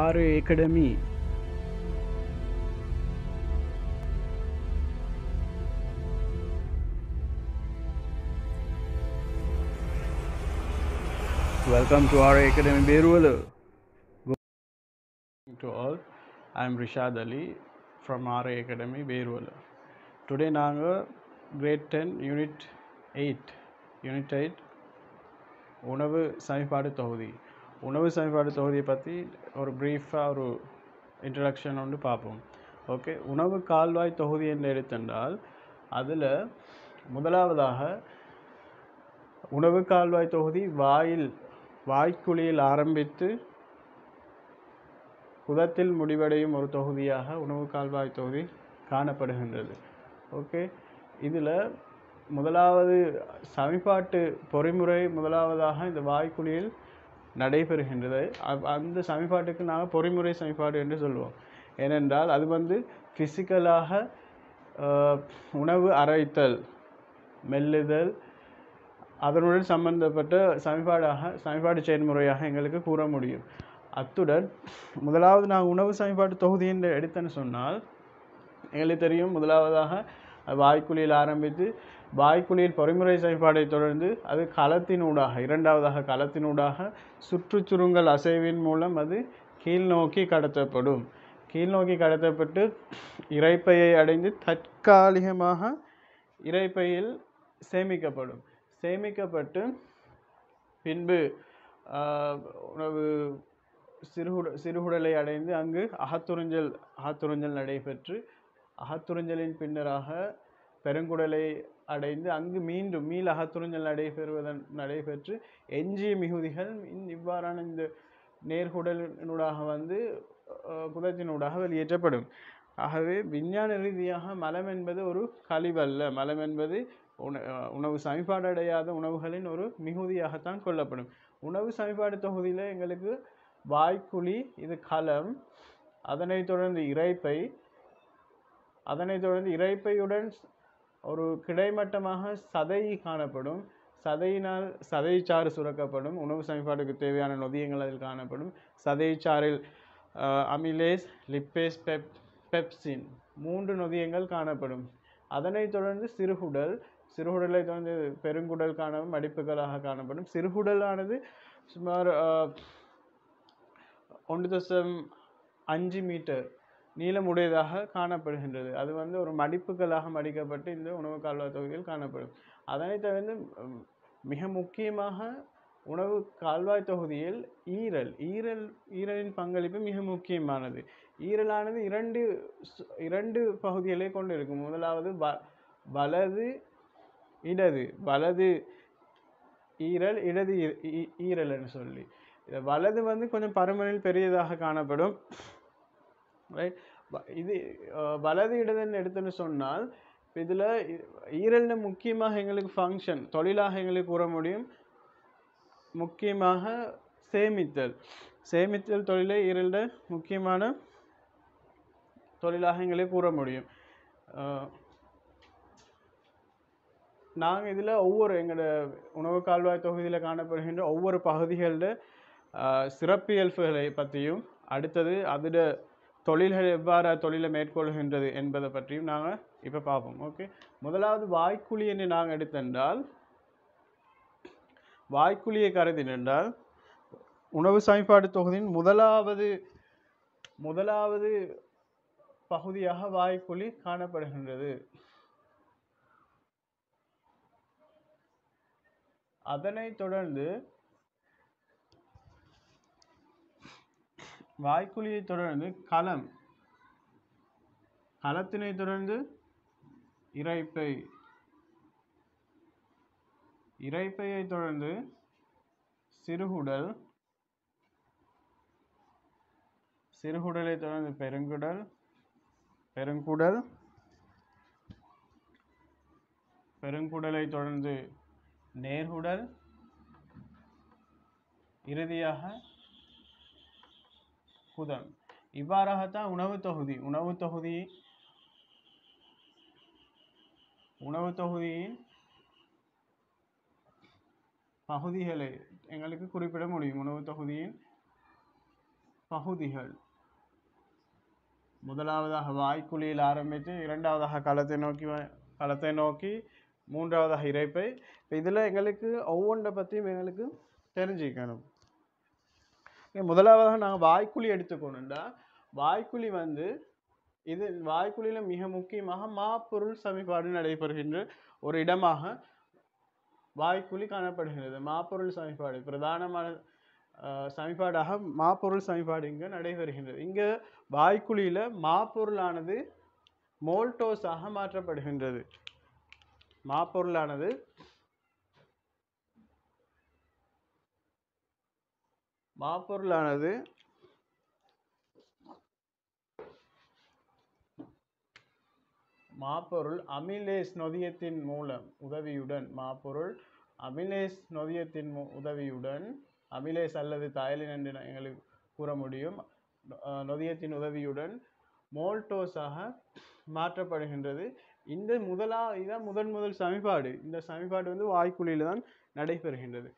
ආරය Academy Welcome to our Academy Beruvalu. To all, I am Rishad Ali from RA Academy Beruvalu. Today நாங்கள் grade ten unit eight unit eight உணவு சமைப்பாடு தொகுதி உணவு சமன்பாடு தொகுதியை பற்றி ஒரு ப்ரீஃபாக ஒரு இன்ட்ரடக்ஷன் வந்து பார்ப்போம் ஓகே உணவு கால்வாய் தொகுதி என்று எடுத்தென்றால் அதில் முதலாவதாக உணவு கால்வாய் தொகுதி வாயில் வாய்க்குழியில் ஆரம்பித்து குதத்தில் முடிவடையும் ஒரு தொகுதியாக உணவு கால்வாய் தொகுதி காணப்படுகின்றது ஓகே இதில் முதலாவது சமிபாட்டு பொறிமுறை முதலாவதாக இந்த வாய்க்குழியில் நடைபெறுகின்றது அந்த சமிபாட்டுக்கு நாங்கள் பொறிமுறை சமிபாடு என்று சொல்லுவோம் ஏனென்றால் அது வந்து ஃபிசிக்கலாக உணவு அரைத்தல் மெல்லுதல் அதனுடன் சம்பந்தப்பட்ட சமிபாடாக சமிபாடு செயல்முறையாக எங்களுக்கு கூற முடியும் அத்துடன் முதலாவது நாங்கள் உணவு சமிபாட்டு தொகுதி என்று எடுத்தேன்னு சொன்னால் எங்களுக்கு தெரியும் முதலாவதாக வாய்க்குழியில் ஆரம்பித்து வாய்க்குழியில் பொறிமுறை செயல்பாடை தொடர்ந்து அது களத்தினூடாக இரண்டாவதாக களத்தினூடாக சுற்றுச்சுருங்கல் அசைவின் மூலம் அது கீழ்நோக்கி கடத்தப்படும் கீழ்நோக்கி கடத்தப்பட்டு இறைப்பையை அடைந்து தற்காலிகமாக இறைப்பையில் சேமிக்கப்படும் சேமிக்கப்பட்டு பின்பு உணவு சிறுகுட சிறுகுடலை அடைந்து அங்கு அகத்துறிஞ்சல் அகத்துறிஞ்சல் நடைபெற்று அகத்துறிஞ்சலின் பின்னராக பெருங்குடலை அடைந்து அங்கு மீண்டும் மீள் அகத்துறிஞ்சல் நடைபெறுவதன் நடைபெற்று எஞ்சிய மிகுதிகள் இவ்வாறான இந்த நேர்குடலினூடாக வந்து குதத்தினூடாக வெளியேற்றப்படும் ஆகவே விஞ்ஞான ரீதியாக மலம் என்பது ஒரு கழிவல்ல மலம் என்பது உண உணவு சமிபாடு அடையாத உணவுகளின் ஒரு மிகுதியாகத்தான் கொள்ளப்படும் உணவு சமிபாடு தொகுதியில் எங்களுக்கு வாய்க்குழி இது களம் அதனைத் தொடர்ந்து இறைப்பை அதனைத் தொடர்ந்து இறைப்பையுடன் ஒரு கிடைமட்டமாக சதை காணப்படும் சதையினால் சதைச்சாறு சுரக்கப்படும் உணவு சமைப்பாட்டுக்கு தேவையான நொதியங்கள் அதில் காணப்படும் சதைச்சாறில் அமிலேஸ் லிப்பேஸ் பெப் பெப்சின் மூன்று நொதியங்கள் காணப்படும் அதனைத் தொடர்ந்து சிறுகுடல் சிறுகுடலை தொடர்ந்து பெருங்குடல் காணவும் மடிப்புகளாக காணப்படும் சிறுகுடலானது சுமார் ஒன்று தசம் அஞ்சு மீட்டர் நீளமுடையதாக காணப்படுகின்றது அது வந்து ஒரு மடிப்புகளாக மடிக்கப்பட்டு இந்த உணவு கால்வாய் தொகுதியில் காணப்படும் அதனை தவிர்த்து மிக முக்கியமாக உணவு கால்வாய் தொகுதியில் ஈரல் ஈரல் ஈரலின் பங்களிப்பு மிக முக்கியமானது ஈரலானது இரண்டு இரண்டு பகுதிகளை கொண்டு இருக்கும் முதலாவது வ வலது இடது வலது ஈரல் இடது ஈரல்னு சொல்லி வலது வந்து கொஞ்சம் பருமனில் பெரியதாக காணப்படும் ரைட் இது வலது இடதுன்னு எடுத்துன்னு சொன்னால் இதில் ஈரல்னு முக்கியமாக எங்களுக்கு ஃபங்க்ஷன் தொழிலாக எங்களுக்கு கூற முடியும் முக்கியமாக சேமித்தல் சேமித்தல் தொழிலை ஈரல்ட முக்கியமான தொழிலாக எங்களை கூற முடியும் நாங்கள் இதில் ஒவ்வொரு எங்களோட உணவு கால்வாய் தொகுதியில் காணப்படுகின்ற ஒவ்வொரு பகுதிகளில் சிறப்பியல்புகளை பற்றியும் அடுத்தது அதோட தொழில்கள் எவ்வாறு தொழிலை மேற்கொள்கின்றது என்பதை பற்றியும் நாங்கள் இப்போ பார்ப்போம் ஓகே முதலாவது வாய்க்குழி என்று நாங்கள் எடுத்தென்றால் வாய்க்குழியை கருதினென்றால் உணவு சமைப்பாடு தொகுதியின் முதலாவது முதலாவது பகுதியாக வாய்க்குழி காணப்படுகின்றது அதனைத் தொடர்ந்து வாய்க்குழியை தொடர்ந்து களம் களத்தினை தொடர்ந்து இறைப்பை இறைப்பையை தொடர்ந்து சிறுகுடல் சிறுகுடலை தொடர்ந்து பெருங்குடல் பெருங்குடல் பெருங்குடலை தொடர்ந்து நேர்குடல் இறுதியாக ஹுதன் இவ்வாறாகத்தான் உணவு தொகுதி உணவு தொகுதி உணவு தொகுதியின் பகுதிகளை எங்களுக்கு குறிப்பிட முடியும் உணவு தொகுதியின் பகுதிகள் முதலாவதாக வாய்க்குழியில் ஆரம்பித்து இரண்டாவதாக களத்தை நோக்கி களத்தை நோக்கி மூன்றாவதாக இறைப்பை இப்போ இதில் எங்களுக்கு ஒவ்வொன்றை பற்றியும் எங்களுக்கு தெரிஞ்சுக்கணும் முதலாவதாக நாங்கள் வாய்க்குழி எடுத்துக்கணுண்டா வாய்க்குழி வந்து இது வாய்க்குழியில் மிக முக்கியமாக மாப்பொருள் சமிபாடு நடைபெறுகின்ற ஒரு இடமாக வாய்க்குழி காணப்படுகிறது மாப்பொருள் சமிபாடு பிரதானமான சமிபாடாக மாப்பொருள் சமிபாடு இங்கே நடைபெறுகின்றது இங்கே வாய்க்குழியில் மாப்பொருளானது மோல்டோஸாக மாற்றப்படுகின்றது மாப்பொருளானது மாப்பொருளானது மாப்பொருள் அமிலேஸ் நொதியத்தின் மூலம் உதவியுடன் மாப்பொருள் அமிலேஸ் நொதியத்தின் உதவியுடன் அமிலேஸ் அல்லது தாயலின் என்று எங்களுக்கு கூற முடியும் நொதியத்தின் உதவியுடன் மோல்டோஸாக மாற்றப்படுகின்றது இந்த முதலா இதுதான் முதன் முதல் சமிபாடு இந்த சமிபாடு வந்து வாய்க்குழியில் தான் நடைபெறுகின்றது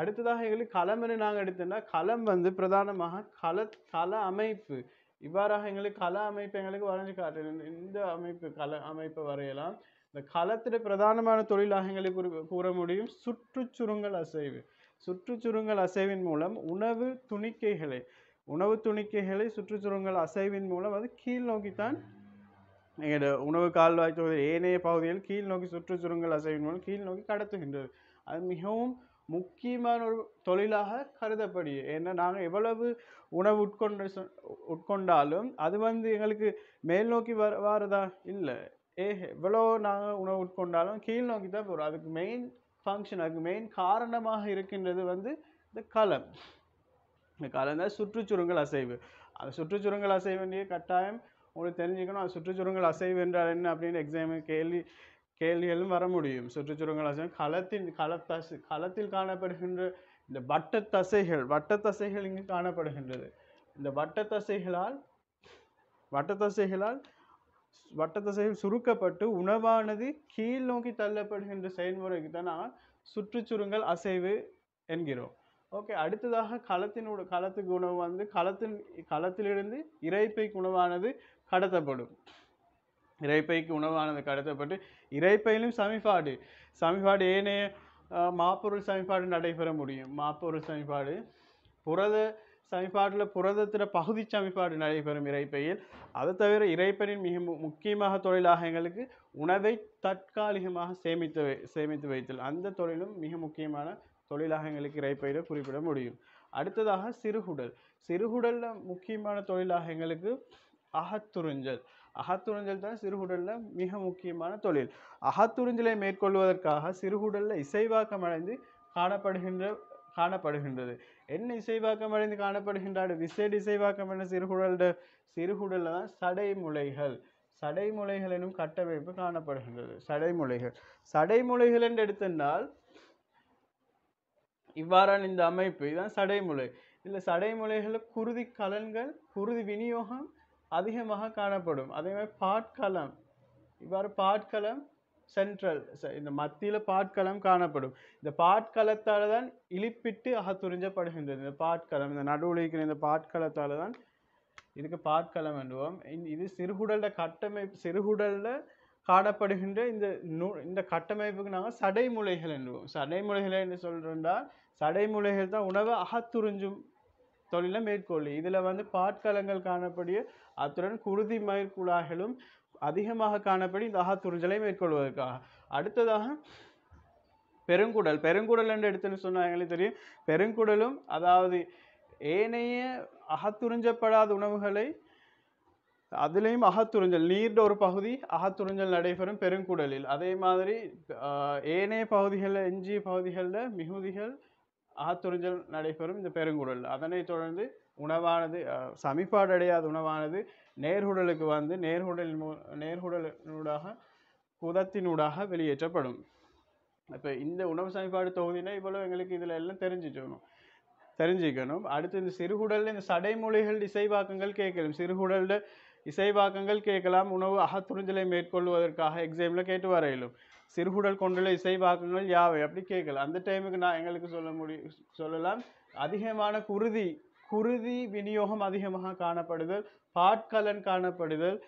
அடுத்ததாக எங்களுக்கு என்ன நாங்கள் எடுத்தோம்னா களம் வந்து பிரதானமாக கல கல அமைப்பு இவ்வாறாக எங்களுக்கு கல அமைப்பு எங்களுக்கு வரைஞ்சு காட்டு இந்த அமைப்பு கல அமைப்பை வரையலாம் இந்த களத்தில் பிரதானமான தொழிலாக எங்களுக்கு கூற முடியும் சுற்றுச்சுருங்கல் அசைவு சுற்றுச்சுருங்கல் அசைவின் மூலம் உணவு துணிக்கைகளை உணவு துணிக்கைகளை சுற்றுச்சுருங்கல் அசைவின் மூலம் அது கீழ் நோக்கித்தான் எங்களோட உணவு கால்வாய் தொகுதி ஏனைய பகுதியில் கீழ் நோக்கி சுற்றுச்சுருங்கல் அசைவின் மூலம் கீழ் நோக்கி கடத்துகின்றது அது மிகவும் முக்கியமான ஒரு தொழிலாக கருதப்படுது ஏன்னா நாங்கள் எவ்வளவு உணவு உட்கொண்டு உட்கொண்டாலும் அது வந்து எங்களுக்கு மேல் நோக்கி வர வரதா இல்லை ஏ எவ்வளோ நாங்கள் உணவு உட்கொண்டாலும் கீழ் நோக்கி தான் போகிறோம் அதுக்கு மெயின் ஃபங்க்ஷன் அதுக்கு மெயின் காரணமாக இருக்கின்றது வந்து இந்த களம் இந்த களம் தான் சுற்றுச்சுறுங்கள் அசைவு அந்த சுற்றுச்சுறுங்கள் அசைவு வேண்டிய கட்டாயம் உங்களுக்கு தெரிஞ்சுக்கணும் அது சுற்றுச்சுறுங்கள் அசைவு என்றால் என்ன அப்படின்னு எக்ஸாமு கேள்வி கேள்விகளும் வர முடியும் சுற்றுச்சூழல் களத்தின் களத்தசு களத்தில் காணப்படுகின்ற இந்த வட்டத்தசைகள் தசைகள் தசைகள் இங்கு காணப்படுகின்றது இந்த வட்டத்தசைகளால் தசைகளால் வட்டத்தசைகள் தசைகளால் சுருக்கப்பட்டு உணவானது கீழ் நோக்கி தள்ளப்படுகின்ற செயல்முறைக்கு தான் சுற்றுச்சுறுங்கள் அசைவு என்கிறோம் ஓகே அடுத்ததாக களத்தினோட களத்துக்கு உணவு வந்து களத்தின் களத்திலிருந்து இறைப்பை உணவானது கடத்தப்படும் இறைப்பைக்கு உணவானது கடத்தப்பட்டு இறைப்பையிலும் சமிபாடு சமிபாடு ஏனைய மாப்பொருள் சமிபாடு நடைபெற முடியும் மாப்பொருள் சமிபாடு புரத சமிபாட்டில் புரதத்தில் பகுதி சமிபாடு நடைபெறும் இறைப்பையில் அதை தவிர இறைப்பனின் மிக முக்கியமாக தொழிலாக எங்களுக்கு உணவை தற்காலிகமாக சேமித்து வை சேமித்து வைத்தல் அந்த தொழிலும் மிக முக்கியமான தொழிலாக எங்களுக்கு இறைப்பையில் குறிப்பிட முடியும் அடுத்ததாக சிறுகுடல் சிறுகுடலில் முக்கியமான தொழிலாக எங்களுக்கு அகத்துறிஞ்சல் அகத்துறிஞ்சல் தான் சிறுகுடலில் மிக முக்கியமான தொழில் அகத்துறிஞ்சலை மேற்கொள்வதற்காக சிறுகுடலில் இசைவாக்கம் அடைந்து காணப்படுகின்ற காணப்படுகின்றது என்ன இசைவாக்கம் அடைந்து காணப்படுகின்றாடு விசேட இசைவாக்கம் என்ன சிறுகுடல சிறுகுடலில் தான் சடைமுலைகள் சடைமுலைகள் எனும் கட்டமைப்பு காணப்படுகின்றது சடைமுலைகள் சடைமுலைகள் என்று எடுத்திருந்தால் இவ்வாறான இந்த அமைப்பு இதுதான் சடைமுலை இதில் சடைமுலைகளில் குருதி கலன்கள் குருதி விநியோகம் அதிகமாக காணப்படும் அதே மாதிரி பாட்களம் இவ்வாறு பாட்களம் சென்ட்ரல் இந்த மத்தியில் பாட்களம் காணப்படும் இந்த பாட்களத்தால் தான் இழிப்பிட்டு அகத்துறிஞ்சப்படுகின்றது இந்த பாட்களம் இந்த நடுவில் இந்த பாட்களத்தால் தான் இதுக்கு பாட்களம் என்றுவோம் இது சிறுகுடல கட்டமைப்பு சிறுகுடலில் காணப்படுகின்ற இந்த நூ இந்த கட்டமைப்புக்கு நாங்கள் சடைமுலைகள் என்றுவோம் சடைமுலைகளை என்று சொல்கிறோம்னா சடைமுலைகள் தான் உணவை அகத்துறிஞ்சும் தொழிலை மேற்கொள்ளி இதில் வந்து பாட்களங்கள் காணப்படிய அத்துடன் குருதி மேற்குழாய்களும் அதிகமாக காணப்படி இந்த தாகத்துறிஞ்சலை மேற்கொள்வதற்காக அடுத்ததாக பெருங்குடல் பெருங்குடல் என்று எடுத்துன்னு சொன்னாங்களே தெரியும் பெருங்குடலும் அதாவது ஏனைய அகத்துறிஞ்சப்படாத உணவுகளை அதுலேயும் அகத்துறிஞ்சல் நீர்ந்த ஒரு பகுதி அகத்துறிஞ்சல் நடைபெறும் பெருங்குடலில் அதே மாதிரி ஏனைய பகுதிகளில் எஞ்சிய பகுதிகளில் மிகுதிகள் ஆத்துறிஞ்சல் நடைபெறும் இந்த பெருங்குடல் அதனைத் தொடர்ந்து உணவானது சமிப்பாடு அடையாத உணவானது நேர்குடலுக்கு வந்து நேர்குடலின் மூ நேர்குடலினூடாக குதத்தினூடாக வெளியேற்றப்படும் இப்போ இந்த உணவு சமிப்பாடு தொகுதினா இவ்வளோ எங்களுக்கு இதில் எல்லாம் தெரிஞ்சுக்கணும் தெரிஞ்சுக்கணும் அடுத்து இந்த சிறுகுடலில் இந்த சடைமொழிகள் இசைவாக்கங்கள் கேட்கலாம் சிறுகுடலில் இசைவாக்கங்கள் கேட்கலாம் உணவு அகத்துறிஞ்சலை மேற்கொள்வதற்காக எக்ஸாமில் கேட்டு வரையிலும் சிறுகுடல் கொண்டுள்ள இசைவாக்கங்கள் யாவை அப்படி கேட்கல அந்த டைமுக்கு நான் எங்களுக்கு சொல்ல முடியும் சொல்லலாம் அதிகமான குருதி குருதி விநியோகம் அதிகமாக காணப்படுதல் பாட்கலன் காணப்படுதல்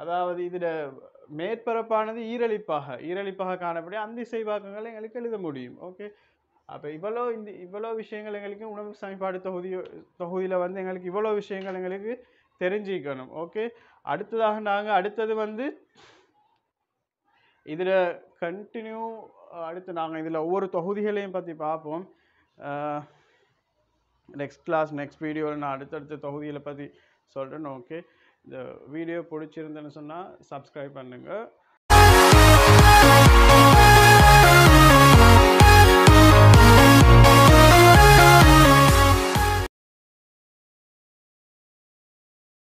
அதாவது இதில் மேற்பரப்பானது ஈரழிப்பாக ஈரழிப்பாக காணப்படி அந்த இசைவாக்கங்களை எங்களுக்கு எழுத முடியும் ஓகே அப்போ இவ்வளோ இந்த இவ்வளோ விஷயங்கள் எங்களுக்கு உணவு சமைப்பாடு தொகுதி தொகுதியில் வந்து எங்களுக்கு இவ்வளோ விஷயங்கள் எங்களுக்கு தெரிஞ்சிக்கணும் ஓகே அடுத்ததாக நாங்கள் அடுத்தது வந்து இதில் கண்டினியூ அடுத்து நாங்கள் இதில் ஒவ்வொரு தொகுதிகளையும் பற்றி பார்ப்போம் நெக்ஸ்ட் கிளாஸ் நெக்ஸ்ட் வீடியோவில் நான் அடுத்தடுத்த தொகுதிகளை பற்றி சொல்கிறேன் ஓகே இந்த வீடியோ பிடிச்சிருந்தேன்னு சொன்னால் சப்ஸ்கிரைப் பண்ணுங்கள்